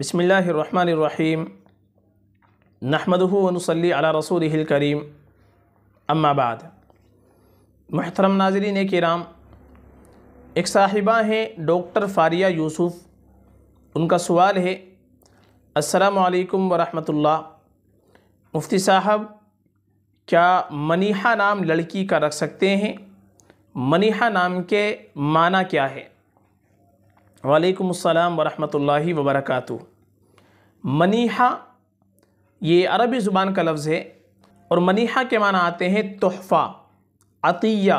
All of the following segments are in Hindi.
बसमीम नहमदनसली अला रसूल करीम अम्माबाद महतरम नाजरीन कराम एक साहिबा हैं डॉक्टर फारिया यूसुफ उनका सवाल है असलकम वरहमल मुफ्ती साहब क्या मनीहा नाम लड़की का रख सकते हैं मनीहा नाम के माना क्या है वालेकुम अस्सलाम वरहमतुल्लाहि वबरकातु मनीहा ये अरबी ज़ुबान का लफ्ज़ है और मनीहा के माना आते हैं तोहफ़ा अतिया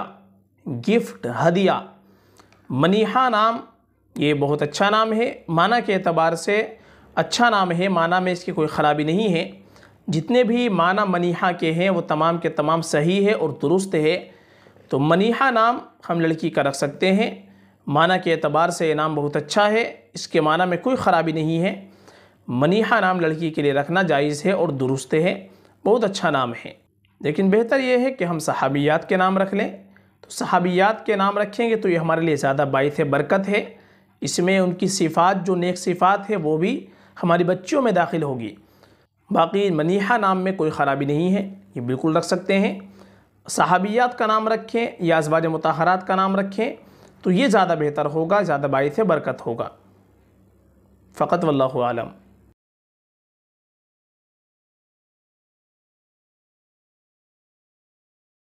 गिफ्ट हदिया मनीहा नाम ये बहुत अच्छा नाम है माना के अतबार से अच्छा नाम है माना में इसकी कोई ख़राबी नहीं है जितने भी माना मनीहा के हैं वो तमाम के तमाम सही है और दुरुस्त है तो मनीहा नाम हम लड़की का रख सकते हैं माना के अतबार से ये नाम बहुत अच्छा है इसके माना में कोई ख़राबी नहीं है मनीहा नाम लड़की के लिए रखना जायज़ है और दुरुस्त है बहुत अच्छा नाम है लेकिन बेहतर यह है कि हम सहाबियात के नाम रख लें तो सहाबियात के नाम रखेंगे तो ये हमारे लिए ज़्यादा बायस बरकत है इसमें उनकी सिफ़ात जो नेक सिफ़ात है वो भी हमारी बच्चियों में दाखिल होगी बाकी मनीहा नाम में कोई ख़राबी नहीं है ये बिल्कुल रख सकते हैं सहाबियात का नाम रखें या अजवाज मतहरात का नाम रखें तो ये ज़्यादा बेहतर होगा ज़्यादा बायस बरकत होगा फ़कत वल्लम